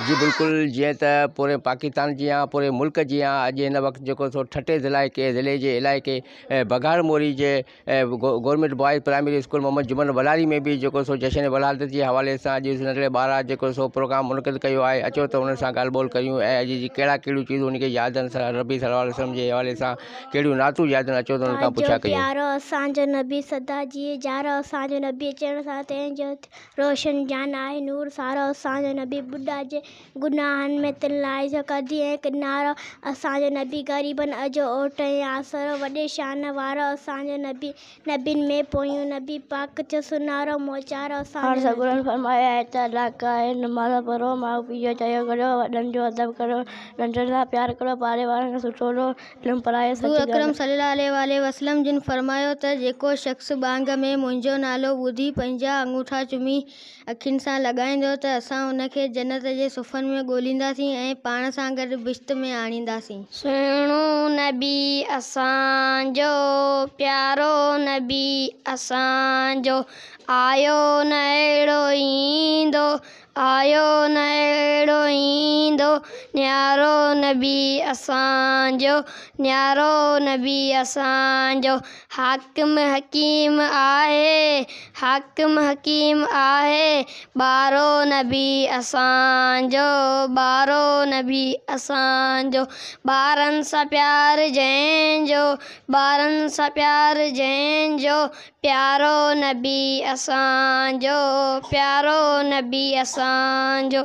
जी बिल्कुल जी त पूरे पाकिस्तान जी या पूरे मुल्क जी या अज इन वक्त जो सो ठठे इलाइक़े ज़िले के इलाके ऐं मोरी के गवर्नमेंट गो government primary school Mohammad Jumman वलारी में भी जो सो जशन वलादत के हवाले से अज नंढड़े बार जो सो प्रोग्राम मुनद किया है अचो तो हुन सां ॻाल्हि ॿोल कयूं ऐं अॼु जी कहिड़ा कहिड़ियूं चीज़ूं रबी सलम के हवाले से कड़ी नातू याद अचो तो उनका खां पुछा कयूं रोशन जान आहे नूर सारो असांजो नबी बुढ़ा जे गुनाहनि में तिल्लाए जो कढी ऐं किनारो असांजो नबी ग़रीबनि अजो ओट ऐं आसरो वॾे शान वारो असांजो नबी नबीन में पोयूं नबी पाक च सुनारो मोचारो असांजो सगुरनि फरमायो आहे त अला कयो नमाज़ पढ़ो माउ पीउ चयो करियो वॾनि जो अदब करियो नंढनि सां प्यारु करियो पाड़े वारनि खे सुठो ॾियो इल्मु पढ़ाए अकरम सलाहु वसलम जिन फरमायो त जेको शख़्स बांग में मुंहिंजो नालो ॿुधी पंहिंजा अंगूठा चुमी अखियुनि सां लॻाईंदो त असां हुनखे जन्नत जे सुफन में ॻोल्हींदासीं ऐं पाण सां गॾु बिश्त में आणींदासीं सुहिणो नबी असांजो प्यारो नबी असांजो आयो न अहिड़ो ईंदो आयो न न्यारो नबी असांजो न्यारो नबी असांजो हाकिम हकीम आहे हाकिम हकीम आहे बारो नबी असांजो बारो नबी असांजो ॿारनि सां प्यारु जंहिंजो ॿारनि सां प्यारु जंहिंजो प्यारो नबी असांजो प्यारो नबी असांजो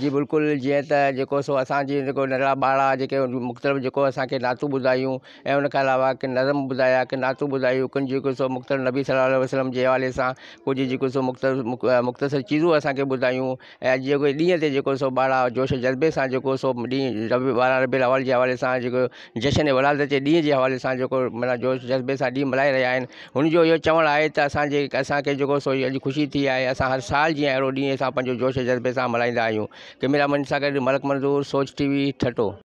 जी बिल्कुलु जीअं त કોસો આસાજી જો નળા બાળા જેક મખતલબ જો આસા કે નાતું બુધાયું એ ઉનકા અલાવા કે નઝમ બુધાયા કે નાતું બુધાયું કન જો મખતલ નબી સલ્લાલ્લાહુ અલહી વસલમ જે વાલેસા કુજ જો મખત મખતસર ચીજો આસા કે બુધાયું એ જે દીન તે જો બાળા જોશ જલબે સા જો દી રબી 12 રબીલ અવલ જે વાલેસા જેશન વલાદતે દી જે વાલેસા જો મના જોશ જલબે સા દી મલાઈ રહ્યા હન જો યો ચવળ આય તા આસા જે આસા કે જો સો એ ખુશી થી આય આસા હર સાલ જી એરો દીન સા પંજો જોશ જલબે સા મલાઈંદા આયું કેમેરામેન સાગરલ मजदूर सोच टी वी ठटो